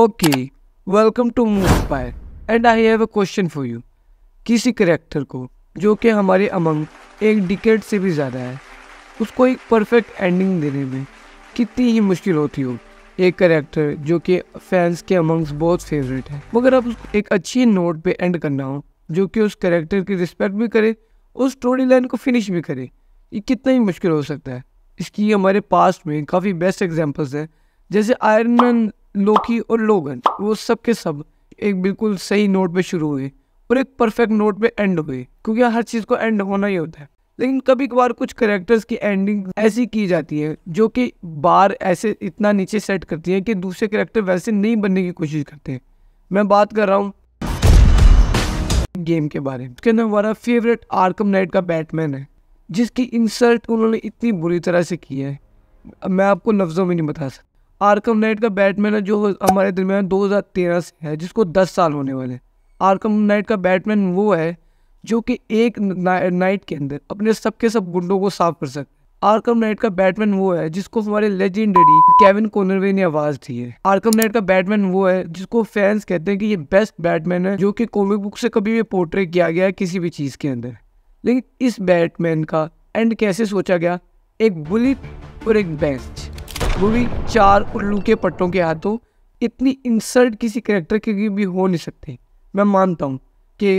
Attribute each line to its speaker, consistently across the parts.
Speaker 1: Okay, welcome to Moonspire and I have a question for you. किसी character को जो कि हमारे अमंग एक डिकेट से भी ज़्यादा है उसको एक परफेक्ट एंडिंग देने में कितनी ही मुश्किल होती हो एक करेक्टर जो कि फैंस के अमंग्स बहुत फेवरेट है मगर अब उसको एक अच्छी नोट पे एंड करना हो जो कि उस करेक्टर की रिस्पेक्ट भी करे उस स्टोरी लाइन को फिनिश भी करे ये कितना ही मुश्किल हो सकता है इसकी हमारे पास्ट में काफ़ी बेस्ट एग्जाम्पल्स हैं जैसे आयरन मैन लोकी और लोगन वो सब के सब एक बिल्कुल सही नोट पे शुरू हुए और एक परफेक्ट नोट पे एंड हुए क्योंकि हर चीज़ को एंड होना ही होता है लेकिन कभी कभार कुछ करेक्टर्स की एंडिंग ऐसी की जाती है जो कि बार ऐसे इतना नीचे सेट करती है कि दूसरे करेक्टर वैसे नहीं बनने की कोशिश करते हैं मैं बात कर रहा हूँ गेम के बारे में उसके अंदर हमारा फेवरेट आर्कम नाइट का बैटमैन है जिसकी इंसल्ट उन्होंने इतनी बुरी तरह से की है मैं आपको लफ्ज़ों में नहीं बता सकता आर्कम नाइट का बैटमैन जो हमारे दरमियान 2013 से है जिसको 10 साल होने वाले हैं आर्कम नाइट का बैटमैन वो है जो कि एक नाइट के अंदर अपने सबके सब गुंडों को साफ कर सकते आर्कम नाइट का बैटमैन वो है जिसको हमारे लेजेंडरी केविन कोनरवे ने आवाज दी है आर्कम नाइट का बैटमैन वो है जिसको फैंस कहते हैं कि ये बेस्ट बैटमैन है जो कि कॉमिक बुक से कभी भी पोर्ट्रेट किया गया है किसी भी चीज़ के अंदर लेकिन इस बैटमैन का एंड कैसे सोचा गया एक बुलेट और एक बेंच वो भी चार उल्लू के पट्टों के हाथों इतनी इंसल्ट किसी करेक्टर के भी हो नहीं सकते मैं मानता हूँ कि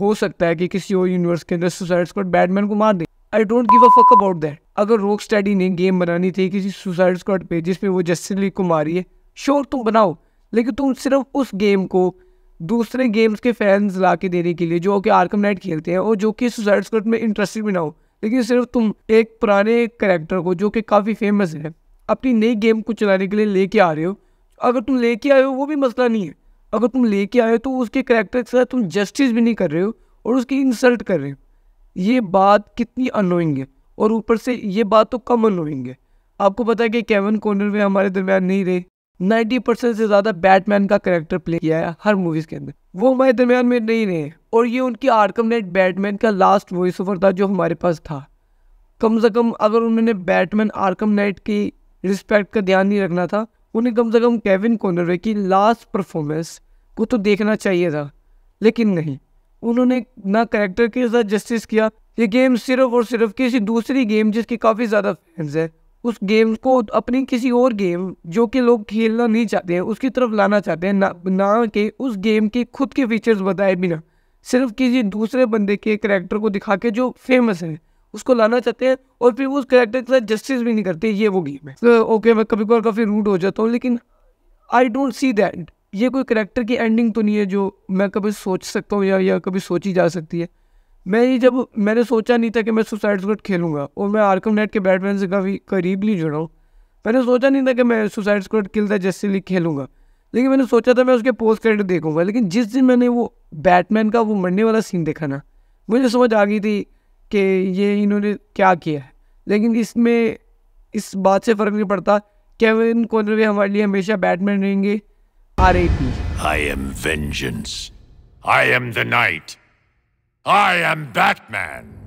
Speaker 1: हो सकता है कि किसी और यूनिवर्स के अंदर सुसाइड स्क्वाड बैटमैन को मार दे I don't give a fuck about that अगर रोक स्टडी ने गेम बनानी थी किसी सुसाइड स्क्वाड पे जिसमें वो जस्टिस लीग को मारी है श्योर तुम बनाओ लेकिन तुम सिर्फ उस गेम को दूसरे गेम्स के फैंस ला के देने के लिए जो कि आर्कम नाइट खेलते हैं और जो कि सुसाइड स्क्वाड में इंटरेस्टेड भी ना हो लेकिन सिर्फ तुम एक पुराने करेक्टर को जो कि काफ़ी फेमस है अपनी नई गेम को चलाने के लिए लेके आ रहे हो अगर तुम लेके आए हो वो भी मसला नहीं है अगर तुम लेके आए हो तो उसके करेक्टर के साथ तुम जस्टिस भी नहीं कर रहे हो और उसकी इंसल्ट कर रहे हो ये बात कितनी अनोइंग है और ऊपर से ये बात तो कम अनोइंग है आपको पता है कि केवन कॉर्नर में हमारे दरमियान नहीं रहे 90 परसेंट से ज़्यादा बैटमैन का करेक्टर प्ले किया है हर मूवीज़ के अंदर वो हमारे दरमियान में नहीं रहे और ये उनकी आर्कम नेट बैटमैन का लास्ट वॉइस ओवर था जो हमारे पास था कम से कम अगर उन्होंने बैटमैन आर्कम नाइट की रिस्पेक्ट का ध्यान नहीं रखना था उन्हें कम से कम केविन कॉनरवे की लास्ट परफॉर्मेंस को तो देखना चाहिए था लेकिन नहीं उन्होंने ना करेक्टर के साथ जस्टिस किया ये गेम सिर्फ और सिर्फ किसी दूसरी गेम जिसकी काफ़ी ज़्यादा फैंस है उस गेम को अपनी किसी और गेम जो कि लोग खेलना नहीं चाहते हैं उसकी तरफ लाना चाहते हैं ना ना कि उस गेम के खुद के फीचर्स बताए बिना सिर्फ किसी दूसरे बंदे के करेक्टर को दिखा के जो फेमस है उसको लाना चाहते हैं और फिर वो उस करेक्टर के साथ जस्टिस भी नहीं करते ये वो गेम है ओके तो मैं कभी कभार काफ़ी रूड हो जाता हूँ लेकिन आई डोंट सी दैट ये कोई करेक्टर की एंडिंग तो नहीं है जो मैं कभी सोच सकता हूँ या या कभी सोची जा सकती है मैं ये जब मैंने सोचा नहीं था कि मैं सुसाइड स्क्वाड खेलूँगा और मैं आर्कम नेट के बैटमैन से काफ़ी नहीं जुड़ा हूँ मैंने सोचा नहीं था कि मैं सुसाइड स्क्वाड किल था जैसे खेलूँगा लेकिन मैंने सोचा था मैं उसके पोस्ट क्रेडिट देखूँगा लेकिन जिस दिन मैंने वो बैटमैन का वो मरने वाला सीन देखा ना मुझे समझ आ गई थी कि ये इन्होंने क्या किया है लेकिन इसमें इस बात से फ़र्क नहीं पड़ता केविन कॉनवे हमारे लिए हमेशा बैटमैन रहेंगे R A P I am vengeance I am the night I am Batman